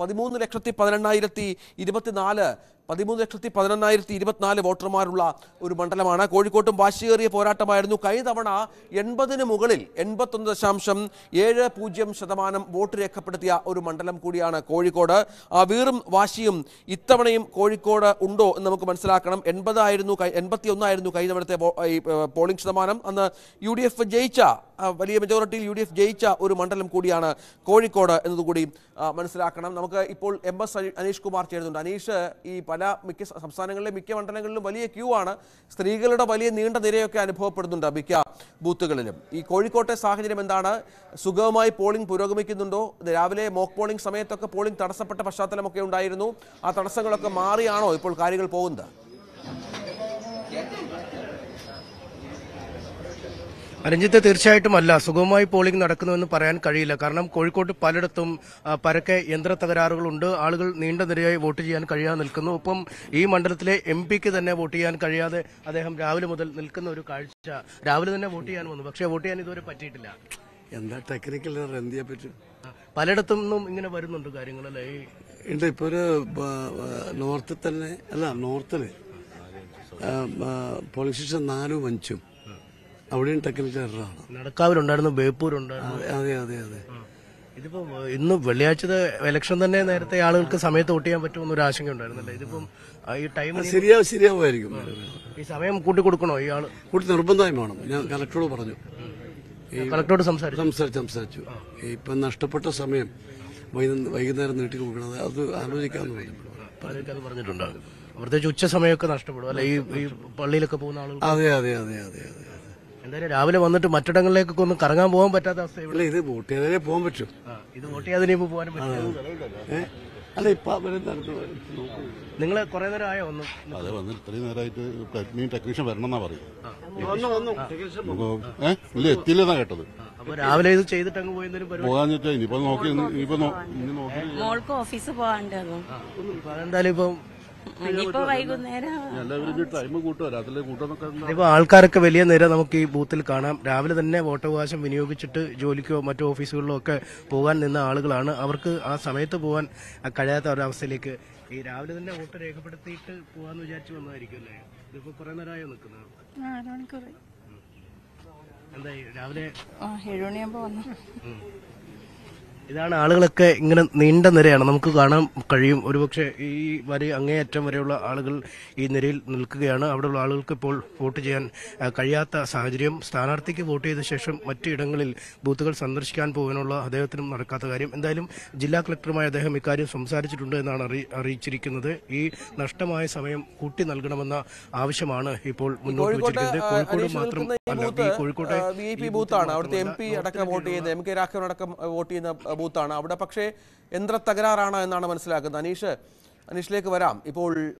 പതിമൂന്ന് ലക്ഷത്തി പതിനെണ്ണായിരത്തി ഇരുപത്തിനാല് പതിമൂന്ന് ലക്ഷത്തി പതിനൊന്നായിരത്തി ഇരുപത്തിനാല് വോട്ടർമാരുള്ള ഒരു മണ്ഡലമാണ് കോഴിക്കോട്ടും വാശിയേറിയ പോരാട്ടമായിരുന്നു കഴിഞ്ഞ തവണ എൺപതിന് മുകളിൽ എൺപത്തൊന്ന് ദശാംശം ഏഴ് പൂജ്യം ശതമാനം വോട്ട് രേഖപ്പെടുത്തിയ ഒരു മണ്ഡലം കൂടിയാണ് കോഴിക്കോട് ആ വീറും വാശിയും ഇത്തവണയും കോഴിക്കോട് ഉണ്ടോ എന്ന് നമുക്ക് മനസ്സിലാക്കണം എൺപതായിരുന്നു എൺപത്തി ഒന്നായിരുന്നു കഴിഞ്ഞ തവണത്തെ പോളിംഗ് ശതമാനം അന്ന് യു ഡി എഫ് ജയിച്ച വലിയ മെജോറിറ്റിയിൽ യു ഡി എഫ് ജയിച്ച ഒരു മണ്ഡലം കൂടിയാണ് കോഴിക്കോട് എന്നതുകൂടി മനസ്സിലാക്കണം നമുക്ക് ഇപ്പോൾ എം എസ് അനീഷ് കുമാർ ചേരുന്നുണ്ട് അനീഷ് ഈ പല മിക്ക സംസ്ഥാനങ്ങളിലെ മിക്ക മണ്ഡലങ്ങളിലും വലിയ ക്യൂ ആണ് സ്ത്രീകളുടെ വലിയ നീണ്ട നിരയൊക്കെ അനുഭവപ്പെടുന്നുണ്ട് മിക്ക ബൂത്തുകളിലും ഈ കോഴിക്കോട്ടെ സാഹചര്യം എന്താണ് സുഗമമായി പോളിംഗ് പുരോഗമിക്കുന്നുണ്ടോ രാവിലെ മോക്ക് പോളിംഗ് സമയത്തൊക്കെ പോളിംഗ് തടസ്സപ്പെട്ട പശ്ചാത്തലമൊക്കെ ഉണ്ടായിരുന്നു ആ തടസ്സങ്ങളൊക്കെ മാറിയാണോ ഇപ്പോൾ കാര്യങ്ങൾ പോകുന്നത് രഞ്ജിത്ത് തീർച്ചയായിട്ടും അല്ല സുഗമമായി പോളിംഗ് നടക്കുന്നുവെന്ന് പറയാൻ കഴിയില്ല കാരണം കോഴിക്കോട്ട് പലയിടത്തും പരക്കെ യന്ത്ര തകരാറുകളുണ്ട് ആളുകൾ നീണ്ട നിരയായി വോട്ട് ചെയ്യാൻ കഴിയാതെ നിൽക്കുന്നു ഒപ്പം ഈ മണ്ഡലത്തിലെ എം പിക്ക് തന്നെ വോട്ട് ചെയ്യാൻ കഴിയാതെ അദ്ദേഹം രാവിലെ മുതൽ നിൽക്കുന്ന ഒരു കാഴ്ച രാവിലെ തന്നെ വോട്ട് ചെയ്യാൻ വന്നു പക്ഷേ വോട്ട് ചെയ്യാൻ ഇതുവരെ പറ്റിയിട്ടില്ല എന്താ ടെക്നിക്കൽ എന്തിയെ പറ്റും പലയിടത്തു നിന്നും ഇങ്ങനെ വരുന്നുണ്ട് അല്ലേ ഉണ്ട് ഇപ്പൊ ഒരു നോർത്തിൽ തന്നെ അല്ല നോർത്തില് പോളിംഗ് സ്റ്റേഷൻ നാലും അഞ്ചും അവിടെയും ടെക്നിക്കൽ എററാണ് നടക്കാവിലുണ്ടായിരുന്നു ബേപ്പൂരുണ്ടായിരുന്നു അതെ അതെ അതെ ഇതിപ്പോ ഇന്ന് വെള്ളിയാഴ്ച ഇലക്ഷൻ തന്നെ നേരത്തെ ആളുകൾക്ക് സമയത്ത് വോട്ട് ചെയ്യാൻ പറ്റുമെന്നൊരു ആശങ്ക ഉണ്ടായിരുന്നല്ലേ ഇതിപ്പം ഈ ടൈം ശരിയാവും ശരിയാവുമായിരിക്കും ഈ സമയം കൂട്ടി കൊടുക്കണോ ഈ ആള് കൂട്ടി നിർബന്ധമായി വേണം ഞാൻ കലക്ടറോട് പറഞ്ഞു കളക്ടറോട് സംസാരിച്ചു സംസാരിച്ചു സംസാരിച്ചു ഇപ്പൊ നഷ്ടപ്പെട്ട സമയം വൈകുന്നേരം നീട്ടി കൊടുക്കണത് അത് ആലോചിക്കാൻ പറഞ്ഞു പറഞ്ഞിട്ടുണ്ട് പ്രത്യേകിച്ച് ഉച്ച സമയമൊക്കെ നഷ്ടപ്പെടും അല്ലെ ഈ പള്ളിയിലൊക്കെ പോകുന്ന ആളുകൾ അതെ അതെ അതെ അതെ അതെ എന്തായാലും രാവിലെ വന്നിട്ട് മറ്റിടങ്ങളിലേക്കൊക്കെ ഒന്ന് കറങ്ങാൻ പോകാൻ പറ്റാത്ത അവസ്ഥ ഇത് വോട്ട് ചെയ്താലേ പോകാൻ പറ്റും ഇത് വോട്ട് ചെയ്യാതെ ഇനിയിപ്പോ പോകാനും അല്ല ഇപ്പൊ നിങ്ങൾ കുറെ നേരം ആയോ ഒന്ന് അതെ വന്ന് ഇത്രയും നേരമായിട്ട് ടെക്നീഷ്യൻ വരണമെന്നാ പറയും ഇല്ല എത്തിയില്ലെന്നാ കേട്ടത് രാവിലെ ഇത് ചെയ്തിട്ട് അങ്ങ് പോകാൻ ഇനിയിപ്പോ നോക്കി ഇനിയിപ്പോ നോക്കി മോൾക്ക് ഓഫീസ് പോകാണ്ട് എന്തായാലും ഇപ്പം ആൾക്കാരൊക്കെ വലിയ നേരം നമുക്ക് ഈ ബൂത്തിൽ കാണാം രാവിലെ തന്നെ വോട്ടവകാശം വിനിയോഗിച്ചിട്ട് ജോലിക്കോ മറ്റു ഓഫീസുകളിലോ ഒക്കെ പോകാൻ നിന്ന ആളുകളാണ് അവർക്ക് ആ സമയത്ത് പോകാൻ കഴിയാത്ത ഒരവസ്ഥയിലേക്ക് ഈ രാവിലെ തന്നെ വോട്ട് രേഖപ്പെടുത്തിയിട്ട് പോകാന്ന് വിചാരിച്ചു വന്നായിരിക്കും അല്ലേ ഇതിപ്പോ കുറെ നേരമായോ നിൽക്കുന്നത് എന്തായി രാവിലെ ഏഴുമണിയാകുമ്പോ ഇതാണ് ആളുകളൊക്കെ ഇങ്ങനെ നീണ്ട നിരയാണ് നമുക്ക് കാണാൻ കഴിയും ഒരുപക്ഷെ ഈ വരെ അങ്ങേയറ്റം വരെയുള്ള ആളുകൾ ഈ നിരയിൽ നിൽക്കുകയാണ് അവിടെയുള്ള ആളുകൾക്ക് ഇപ്പോൾ വോട്ട് ചെയ്യാൻ കഴിയാത്ത സാഹചര്യം സ്ഥാനാർത്ഥിക്ക് വോട്ട് ചെയ്ത ശേഷം മറ്റു ഇടങ്ങളിൽ ബൂത്തുകൾ സന്ദർശിക്കാൻ പോകാനുള്ള അദ്ദേഹത്തിനും നടക്കാത്ത കാര്യം എന്തായാലും ജില്ലാ കളക്ടറുമായി അദ്ദേഹം ഇക്കാര്യം സംസാരിച്ചിട്ടുണ്ട് എന്നാണ് അറിയിച്ചിരിക്കുന്നത് ഈ നഷ്ടമായ സമയം കൂട്ടി നൽകണമെന്ന ആവശ്യമാണ് ഇപ്പോൾ മുന്നോട്ട് വെച്ചിരിക്കുന്നത് കോഴിക്കോട് മാത്രം കോഴിക്കോട്ടെ ബൂത്താണ് അവിടുത്തെ എം പി അടക്കം വോട്ട് ചെയ്യുന്ന എം കെ രാഘവൻ അടക്കം വോട്ട് ചെയ്യുന്ന ബൂത്താണ് അവിടെ പക്ഷേ യന്ത്ര തകരാറാണ് എന്നാണ് മനസ്സിലാക്കുന്നത് അനീഷ് അനീഷിലേക്ക് വരാം ഇപ്പോൾ